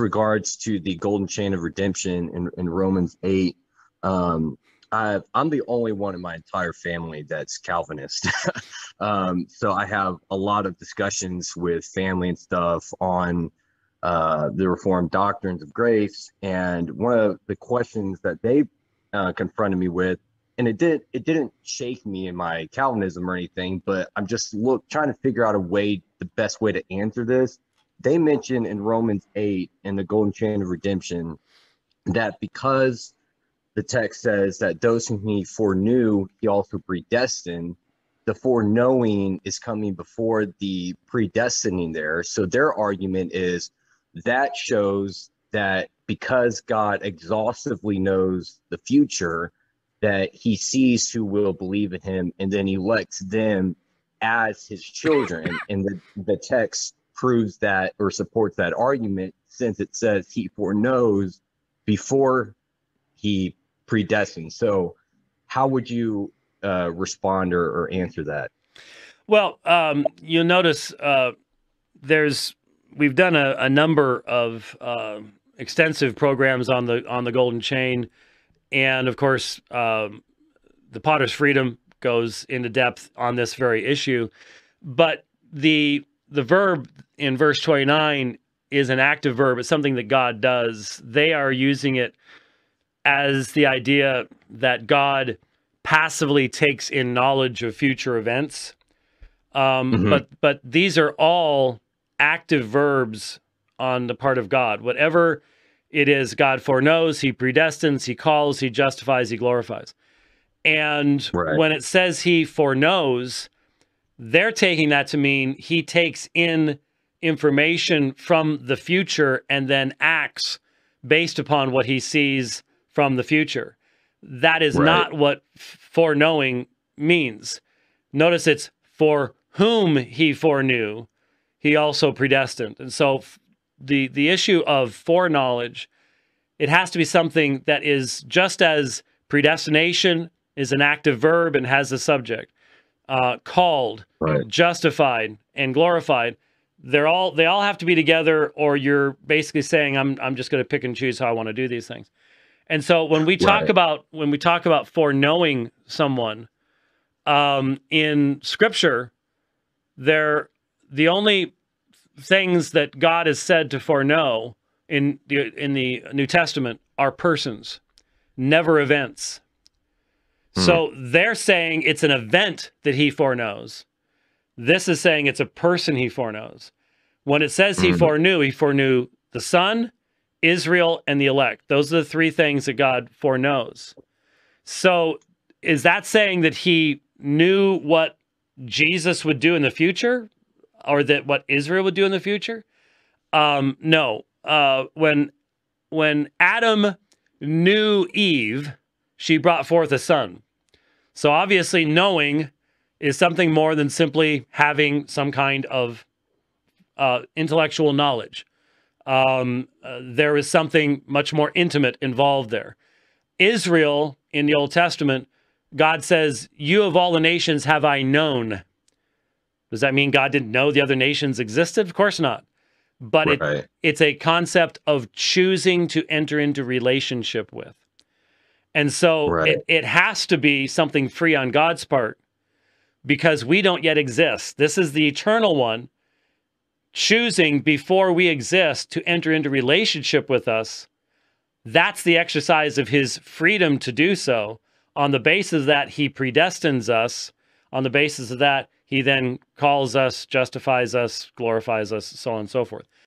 regards to the golden chain of redemption in, in Romans 8, um, i am the only one in my entire family that's Calvinist. um, so I have a lot of discussions with family and stuff on uh, the Reformed doctrines of grace. And one of the questions that they uh, confronted me with, and it did it didn't shake me in my Calvinism or anything, but I'm just look trying to figure out a way, the best way to answer this they mention in Romans 8 and the golden chain of redemption that because the text says that those whom he foreknew, he also predestined, the foreknowing is coming before the predestining there. So their argument is that shows that because God exhaustively knows the future, that he sees who will believe in him and then elects them as his children. and the, the text proves that or supports that argument since it says he foreknows before he predestined. So, how would you uh, respond or, or, answer that? Well, um, you'll notice uh, there's we've done a, a number of uh, extensive programs on the on the golden chain, and of course, um, the Potter's Freedom goes into depth on this very issue. But the the verb in verse 29 is an active verb. It's something that God does. They are using it as the idea that God passively takes in knowledge of future events. Um, mm -hmm. But but these are all active verbs on the part of God. Whatever it is, God foreknows, He predestines, He calls, He justifies, He glorifies. And right. when it says He foreknows, they're taking that to mean he takes in information from the future and then acts based upon what he sees from the future. That is right. not what foreknowing means. Notice it's for whom he foreknew, he also predestined. And so the the issue of foreknowledge, it has to be something that is just as predestination is an active verb and has a subject uh, called, right. justified, and glorified. They're all they all have to be together, or you're basically saying I'm I'm just going to pick and choose how I want to do these things. And so when we talk right. about when we talk about foreknowing someone um, in Scripture, they're the only things that God is said to foreknow in the in the New Testament are persons, never events. Hmm. So they're saying it's an event that he foreknows. This is saying it's a person he foreknows. When it says he hmm. foreknew, he foreknew the Son, Israel, and the elect. Those are the three things that God foreknows. So is that saying that he knew what Jesus would do in the future or that what Israel would do in the future? Um, no. Uh, when when Adam knew Eve, she brought forth a son. So obviously, knowing is something more than simply having some kind of uh, intellectual knowledge. Um, uh, there is something much more intimate involved there. Israel in the Old Testament, God says, You of all the nations have I known. Does that mean God didn't know the other nations existed? Of course not. But right. it, it's a concept of choosing to enter into relationship with. And so right. it, it has to be something free on God's part because we don't yet exist. This is the eternal one choosing before we exist to enter into relationship with us. That's the exercise of his freedom to do so. On the basis that he predestines us, on the basis of that, he then calls us, justifies us, glorifies us, so on and so forth.